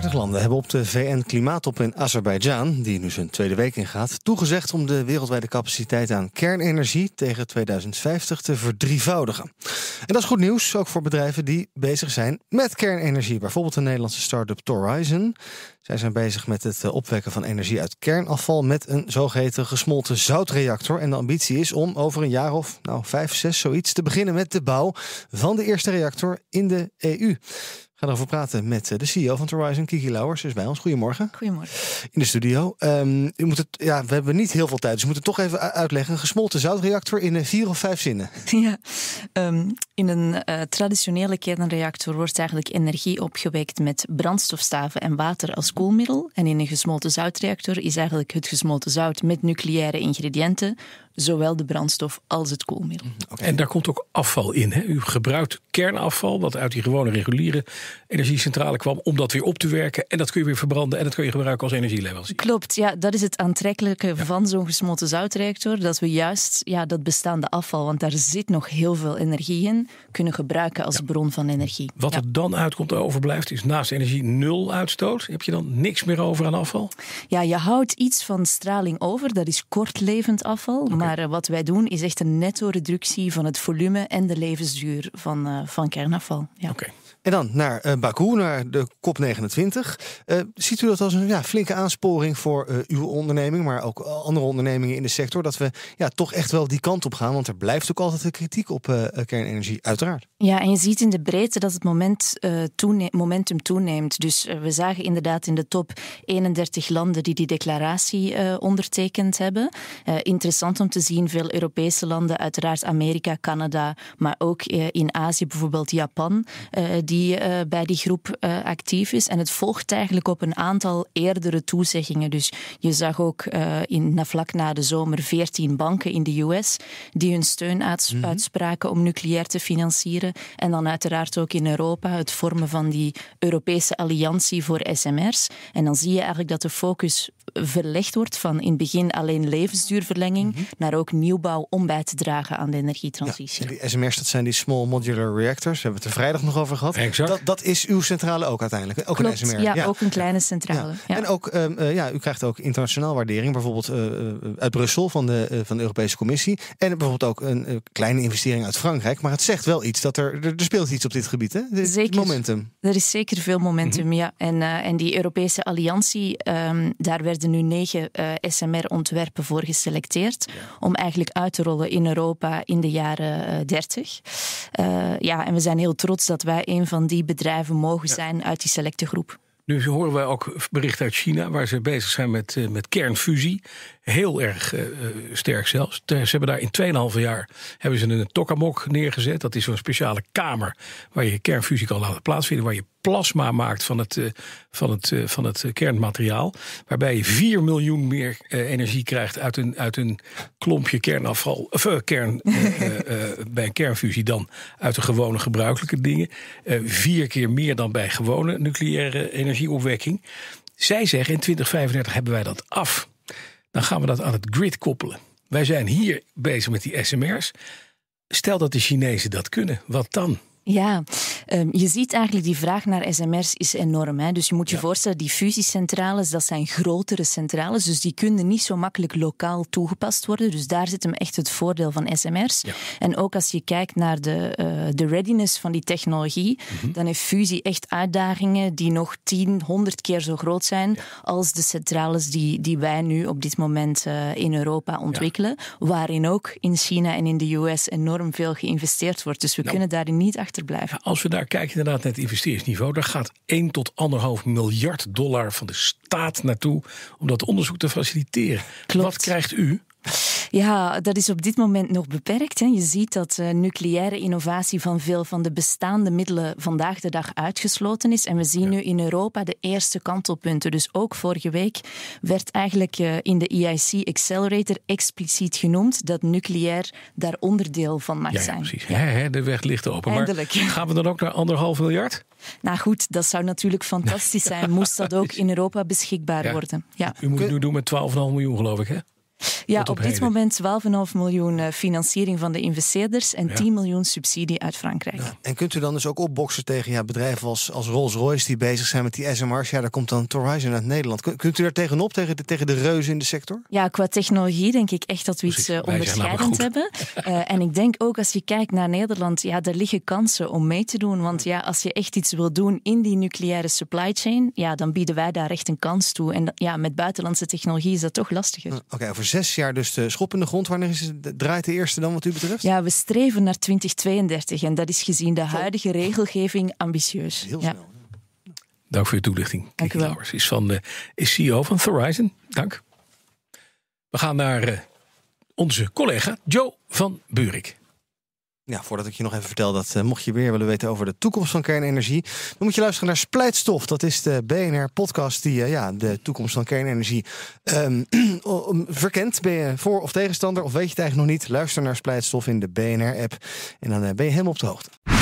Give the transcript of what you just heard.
30 landen hebben op de VN-klimaattop in Azerbeidzjan, die nu zijn tweede week ingaat, toegezegd om de wereldwijde capaciteit aan kernenergie tegen 2050 te verdrievoudigen. En dat is goed nieuws, ook voor bedrijven die bezig zijn met kernenergie. Bijvoorbeeld de Nederlandse start-up Torizon. Zij zijn bezig met het eh, opwekken van energie uit kernafval met een zogeheten gesmolten zoutreactor. En de ambitie is om over een jaar of nou, vijf, zes zoiets te beginnen met de bouw van de eerste reactor in de EU. We gaan erover praten met eh, de CEO van Horizon, Kiki Lauwers, is bij ons. Goedemorgen. Goedemorgen. In de studio. Ehm, u moet het, ja, we hebben niet heel veel tijd, dus we moeten toch even uitleggen. Een gesmolten zoutreactor in eh, vier of vijf zinnen. Ja, ehm, in een traditionele kernreactor wordt eigenlijk energie opgewekt met brandstofstaven en water als en in een gesmolten zoutreactor is eigenlijk het gesmolten zout met nucleaire ingrediënten zowel de brandstof als het koelmiddel. Mhm, en daar komt ook afval in. Hè? U gebruikt kernafval, wat uit die gewone reguliere energiecentrale kwam, om dat weer op te werken. En dat kun je weer verbranden en dat kun je gebruiken als energieleverancier. Klopt, ja, dat is het aantrekkelijke van zo'n gesmolten zoutreactor. Dat we juist ja, dat bestaande afval, want daar zit nog heel veel energie in, kunnen gebruiken als bron van energie. Wat er dan uitkomt overblijft, is naast energie nul uitstoot. Heb je dan niks meer over aan afval? Ja, je houdt iets van straling over. Dat is kortlevend afval. Maar eh, wat wij doen is echt een netto reductie van het volume en de levensduur van, eh, van kernafval. Ja. Oké. En dan naar uh, Baku, naar de COP29. Eh, ziet u dat als een ja, flinke aansporing voor eh, uw onderneming, maar ook andere ondernemingen in de sector, dat we ja, toch echt wel die kant op gaan? Want er blijft ook altijd de kritiek op kernenergie, uiteraard. Ja, en je ziet in de breedte dat het moment, momentum toeneemt. Dus we zagen inderdaad in de top 31 landen die die declaratie ondertekend hebben. interessant om te zien, veel Europese landen, uiteraard Amerika, Canada, maar ook in Azië, bijvoorbeeld Japan die eh, bij die groep eh, actief is. En het volgt eigenlijk op een aantal eerdere toezeggingen. Dus je zag ook eh, in, na vlak na de zomer 14 banken in de US die hun steun mhm. uitspraken om nucleair te financieren. En dan uiteraard ook in Europa het vormen van die Europese alliantie voor SMR's. En dan zie je eigenlijk dat de focus verlegd wordt van in het begin alleen levensduurverlenging mhm. naar ook nieuwbouw om bij te dragen aan de energietransitie. Ja, die SMR's, dat zijn die small modular reactors. We hebben het er vrijdag nog over gehad. Dat, dat is uw centrale ook uiteindelijk. Ook een SMR. Ja, ja, ook een kleine centrale. Ja. En ook, ehm, eh, ja, u krijgt ook internationaal waardering, bijvoorbeeld eh, eh, uit Brussel van de, van de Europese Commissie. En bijvoorbeeld ook een kleine investering uit Frankrijk. Maar het zegt wel iets dat er, er, speelt iets op dit gebied. Hè? zeker, momentum. Er is zeker veel momentum, mhm. ja. En, en die Europese Alliantie, ehm, daar werden nu negen SMR-ontwerpen voor geselecteerd. Om eigenlijk uit te rollen in Europa in de jaren dertig. 30. ja, en we zijn heel trots dat wij een van die bedrijven mogen zijn uit die selecte groep. Nu horen wij ook berichten uit China, waar ze bezig zijn met, eh, met kernfusie. Heel erg eh, eh, sterk zelfs. Ze hebben daar in 2,5 jaar hebben ze een tokamak neergezet. Dat is zo'n speciale kamer waar je kernfusie kan laten plaatsvinden, waar je plasma maakt van het, eh, van het, eh, van het eh, kernmateriaal. Waarbij je 4 miljoen meer energie krijgt uit een, uit een klompje kernafval. Of kern, bij een kernfusie dan uit de gewone gebruikelijke dingen. vier keer meer dan bij gewone nucleaire energieopwekking. Zij zeggen in 2035 hebben wij dat af. Dan gaan we dat aan het grid koppelen. Wij zijn hier bezig met die SMR's. Stel dat de Chinezen dat kunnen, wat dan? Ja, ehm, je ziet eigenlijk die vraag naar SMR's is enorm. Hè? Dus je moet je voorstellen, die fusiecentrales, dat zijn grotere centrales, dus die kunnen niet zo makkelijk lokaal toegepast worden. Dus daar zit hem echt het voordeel van SMR's. En ook als je kijkt naar de, eh, de readiness van die technologie, mhm. dan heeft fusie echt uitdagingen die nog 10, 100 keer zo groot zijn als de centrales die, die wij nu op dit moment eh, in Europa ontwikkelen, waarin ook in China en in de US enorm veel geïnvesteerd wordt. Dus we nou. kunnen daarin niet achter als we daar kijken inderdaad naar het investeringsniveau, daar gaat 1 tot 1,5 miljard dollar van de staat naartoe om dat onderzoek te faciliteren. Wat krijgt u? Ja, dat is op dit moment nog beperkt. Hè. Je ziet dat eh, nucleaire innovatie van veel van de bestaande middelen vandaag de dag uitgesloten is. En we zien nu in Europa de eerste kantelpunten. Dus ook vorige week werd eigenlijk eh, in de EIC Accelerator expliciet genoemd dat nucleair daar onderdeel van mag ja, zijn. Precies. Ja, precies. De weg ligt open. Eindelijk. gaan we dan ook naar anderhalf miljard? Nou goed, dat zou natuurlijk fantastisch zijn. Moest dat ook in Europa beschikbaar worden. Ja. U moet het nu doen met 12,5 miljoen, geloof ik, hè? Ja, op, dit moment 12,5 miljoen eh, financiering van de investeerders en 10 miljoen subsidie uit Frankrijk. Ja. En kunt u dan dus ook opboksen tegen ja, bedrijven als, als Rolls-Royce die bezig zijn met die SMR's? Ja, daar komt dan Horizon uit Nederland. Kunt u daar tegenop, tegen de, tegen de reuzen in de sector? Ja, qua technologie denk ik echt dat we iets uh, onderscheidend hebben. Eh, en ik denk ook als je kijkt naar Nederland, ja, daar liggen kansen om mee te doen. Want ja, als je echt iets wil doen in die nucleaire supply chain, ja, dan bieden wij daar echt een kans toe. En ja, met buitenlandse technologie is dat toch lastiger. Oké, zes jaar dus de schop in de grond. Wanneer is draait de eerste dan wat u betreft? Ja, we streven naar 2032 en dat is gezien de huidige regelgeving ambitieus. Heel snel. Dank voor uw toelichting. Lauwers is, van, de, is CEO van Verizon. Dank. We gaan naar eh, onze collega Joe van Burik. Ja, voordat ik je nog even vertel dat eh, mocht je weer willen weten over de toekomst van kernenergie, dan moet je luisteren naar Splijtstof. Dat is de BNR-podcast die eh, ja, de toekomst van kernenergie ehm, verkent. Ben je voor of tegenstander of weet je het eigenlijk nog niet? Luister naar Splijtstof in de BNR-app en dan eh, ben je helemaal op de hoogte.